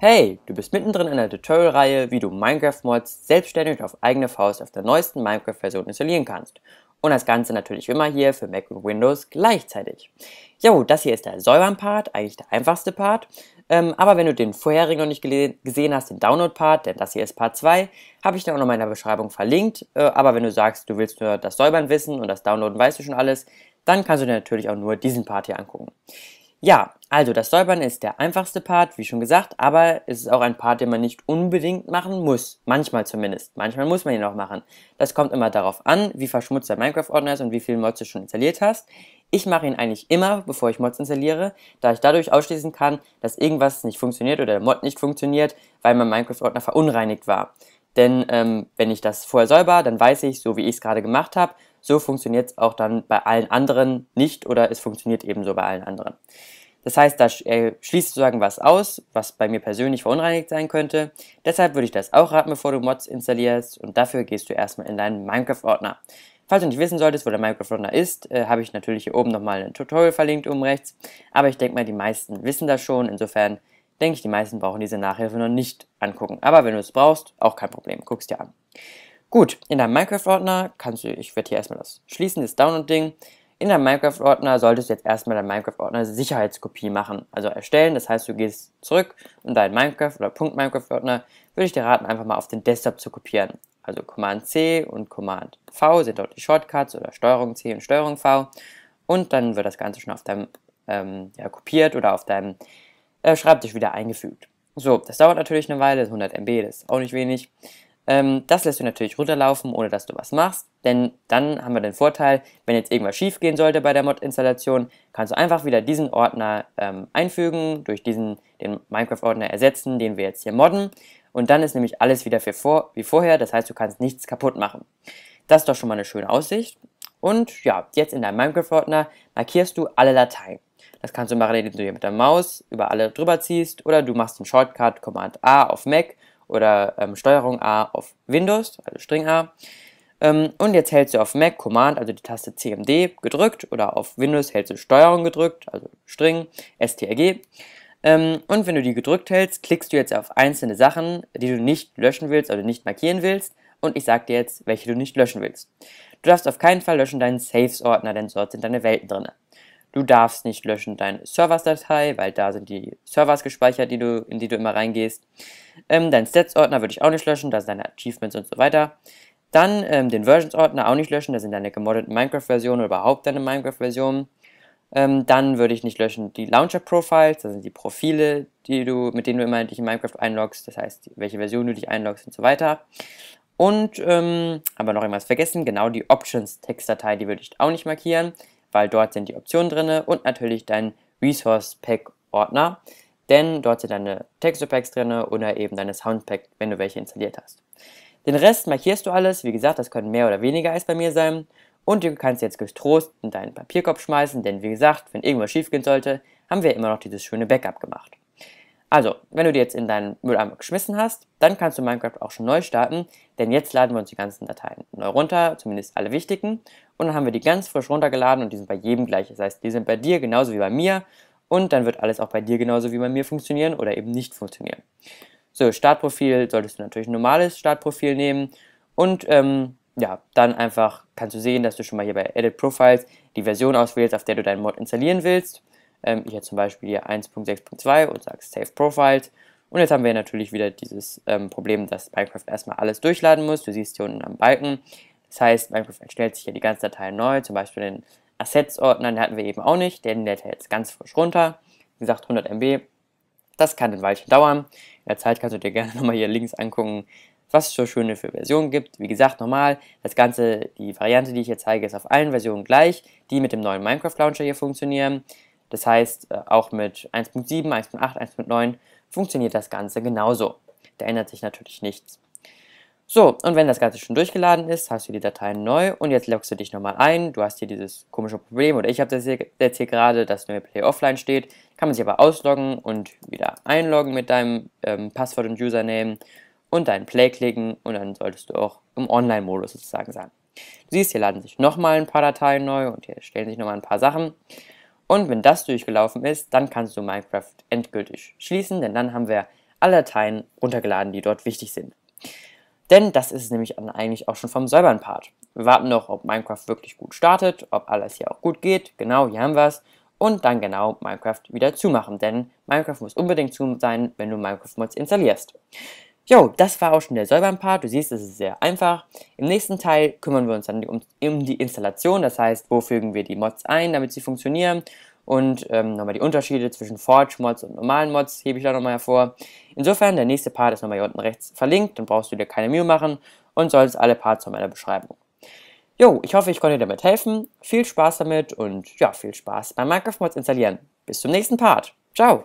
Hey, du bist mittendrin in der Tutorial-Reihe, wie du Minecraft-Mods selbstständig auf eigene Faust auf der neuesten Minecraft-Version installieren kannst. Und das Ganze natürlich immer hier für Mac und Windows gleichzeitig. Jo, das hier ist der Säubern-Part, eigentlich der einfachste Part. Ähm, aber wenn du den vorherigen noch nicht gesehen hast, den Download-Part, denn das hier ist Part 2, habe ich dann auch noch mal in der Beschreibung verlinkt. Äh, aber wenn du sagst, du willst nur das Säubern wissen und das Downloaden weißt du schon alles, dann kannst du dir natürlich auch nur diesen Part hier angucken. Ja, also das Säubern ist der einfachste Part, wie schon gesagt, aber es ist auch ein Part, den man nicht unbedingt machen muss. Manchmal zumindest. Manchmal muss man ihn auch machen. Das kommt immer darauf an, wie verschmutzt der Minecraft-Ordner ist und wie viele Mods du schon installiert hast. Ich mache ihn eigentlich immer, bevor ich Mods installiere, da ich dadurch ausschließen kann, dass irgendwas nicht funktioniert oder der Mod nicht funktioniert, weil mein Minecraft-Ordner verunreinigt war. Denn ähm, wenn ich das vorher säuber, dann weiß ich, so wie ich es gerade gemacht habe, so funktioniert es auch dann bei allen anderen nicht oder es funktioniert ebenso bei allen anderen. Das heißt, da äh, schließt sozusagen was aus, was bei mir persönlich verunreinigt sein könnte. Deshalb würde ich das auch raten, bevor du Mods installierst und dafür gehst du erstmal in deinen Minecraft-Ordner. Falls du nicht wissen solltest, wo der Minecraft-Ordner ist, äh, habe ich natürlich hier oben nochmal ein Tutorial verlinkt, oben rechts. Aber ich denke mal, die meisten wissen das schon. Insofern denke ich, die meisten brauchen diese Nachhilfe noch nicht angucken. Aber wenn du es brauchst, auch kein Problem, Guck es dir an. Gut, in deinem Minecraft-Ordner kannst du, ich werde hier erstmal das schließen, das Download-Ding. In deinem Minecraft-Ordner solltest du jetzt erstmal deinen Minecraft-Ordner Sicherheitskopie machen, also erstellen. Das heißt, du gehst zurück und deinen Minecraft- oder Punkt-Minecraft-Ordner würde ich dir raten, einfach mal auf den Desktop zu kopieren. Also Command-C und Command-V sind dort die Shortcuts oder Steuerung-C und Steuerung-V. Und dann wird das Ganze schon auf deinem ähm, ja, kopiert oder auf deinem äh, Schreibtisch wieder eingefügt. So, das dauert natürlich eine Weile, 100 MB, das ist auch nicht wenig. Ähm, das lässt du natürlich runterlaufen, ohne dass du was machst, denn dann haben wir den Vorteil, wenn jetzt irgendwas schief gehen sollte bei der Mod-Installation, kannst du einfach wieder diesen Ordner ähm, einfügen, durch diesen den Minecraft-Ordner ersetzen, den wir jetzt hier modden und dann ist nämlich alles wieder vor, wie vorher, das heißt, du kannst nichts kaputt machen. Das ist doch schon mal eine schöne Aussicht. Und ja, jetzt in deinem Minecraft-Ordner markierst du alle Dateien. Das kannst du machen, indem du hier mit der Maus über alle drüber ziehst oder du machst den Shortcut Command A auf Mac oder ähm, Steuerung A auf Windows, also String A. Ähm, und jetzt hältst du auf Mac Command, also die Taste CMD gedrückt oder auf Windows hältst du Steuerung gedrückt, also String, STRG. Ähm, und wenn du die gedrückt hältst, klickst du jetzt auf einzelne Sachen, die du nicht löschen willst oder nicht markieren willst. Und ich sag dir jetzt, welche du nicht löschen willst. Du darfst auf keinen Fall löschen deinen Saves-Ordner, denn dort sind deine Welten drin. Du darfst nicht löschen deine Servers-Datei, weil da sind die Servers gespeichert, die du, in die du immer reingehst. Ähm, dein Stats-Ordner würde ich auch nicht löschen, da sind deine Achievements und so weiter. Dann ähm, den Versions-Ordner auch nicht löschen, da sind deine gemoddeten Minecraft-Versionen oder überhaupt deine Minecraft-Versionen. Ähm, dann würde ich nicht löschen die Launcher-Profiles, das sind die Profile, die du, mit denen du immer dich in Minecraft einloggst, das heißt, welche Version du dich einloggst und so weiter. Und ähm, haben noch irgendwas vergessen? Genau die Options-Textdatei, die würde ich auch nicht markieren weil dort sind die Optionen drin und natürlich dein Resource Pack Ordner, denn dort sind deine Texture Packs drin oder eben deine Sound Pack, wenn du welche installiert hast. Den Rest markierst du alles, wie gesagt, das können mehr oder weniger als bei mir sein und du kannst jetzt getrost in deinen Papierkorb schmeißen, denn wie gesagt, wenn irgendwas schiefgehen sollte, haben wir immer noch dieses schöne Backup gemacht. Also, wenn du die jetzt in deinen Mülleimer geschmissen hast, dann kannst du Minecraft auch schon neu starten, denn jetzt laden wir uns die ganzen Dateien neu runter, zumindest alle wichtigen, und dann haben wir die ganz frisch runtergeladen und die sind bei jedem gleich. Das heißt, die sind bei dir genauso wie bei mir und dann wird alles auch bei dir genauso wie bei mir funktionieren oder eben nicht funktionieren. So, Startprofil solltest du natürlich ein normales Startprofil nehmen und ähm, ja, dann einfach kannst du sehen, dass du schon mal hier bei Edit Profiles die Version auswählst, auf der du deinen Mod installieren willst. Ähm, ich hätte zum Beispiel hier 1.6.2 und sage Save Profiles. Und jetzt haben wir natürlich wieder dieses ähm, Problem, dass Minecraft erstmal alles durchladen muss. Du siehst hier unten am Balken. Das heißt, Minecraft erstellt sich hier die ganze Datei neu, zum Beispiel den Assets-Ordner, den hatten wir eben auch nicht, der lädt er jetzt ganz frisch runter. Wie gesagt, 100 MB, das kann ein Weilchen dauern. In der Zeit kannst du dir gerne nochmal hier links angucken, was es so schöne für Versionen gibt. Wie gesagt, nochmal, das Ganze, die Variante, die ich hier zeige, ist auf allen Versionen gleich, die mit dem neuen Minecraft-Launcher hier funktionieren. Das heißt, äh, auch mit 1.7, 1.8, 1.9 funktioniert das Ganze genauso. Da ändert sich natürlich nichts. So, und wenn das Ganze schon durchgeladen ist, hast du die Dateien neu und jetzt loggst du dich nochmal ein. Du hast hier dieses komische Problem, oder ich habe das hier, jetzt hier gerade, dass neue Play offline steht. Kann man sich aber ausloggen und wieder einloggen mit deinem ähm, Passwort und Username und deinen Play klicken und dann solltest du auch im Online-Modus sozusagen sein. Du siehst, hier laden sich nochmal ein paar Dateien neu und hier stellen sich nochmal ein paar Sachen. Und wenn das durchgelaufen ist, dann kannst du Minecraft endgültig schließen, denn dann haben wir alle Dateien runtergeladen, die dort wichtig sind. Denn das ist nämlich eigentlich auch schon vom Säubern-Part. Wir warten noch, ob Minecraft wirklich gut startet, ob alles hier auch gut geht. Genau, hier haben wir es. Und dann genau Minecraft wieder zumachen, denn Minecraft muss unbedingt zu sein, wenn du Minecraft-Mods installierst. Jo, das war auch schon der Säubern-Part. Du siehst, es ist sehr einfach. Im nächsten Teil kümmern wir uns dann um, um, die Installation, das heißt, wo fügen wir die Mods ein, damit sie funktionieren. Und ähm, nochmal die Unterschiede zwischen Forge-Mods und normalen Mods hebe ich da nochmal hervor. Insofern, der nächste Part ist nochmal hier unten rechts verlinkt, dann brauchst du dir keine Mühe machen und sollst alle Parts in meiner Beschreibung. Jo, ich hoffe, ich konnte dir damit helfen. Viel Spaß damit und ja, viel Spaß beim Minecraft-Mods installieren. Bis zum nächsten Part. Ciao!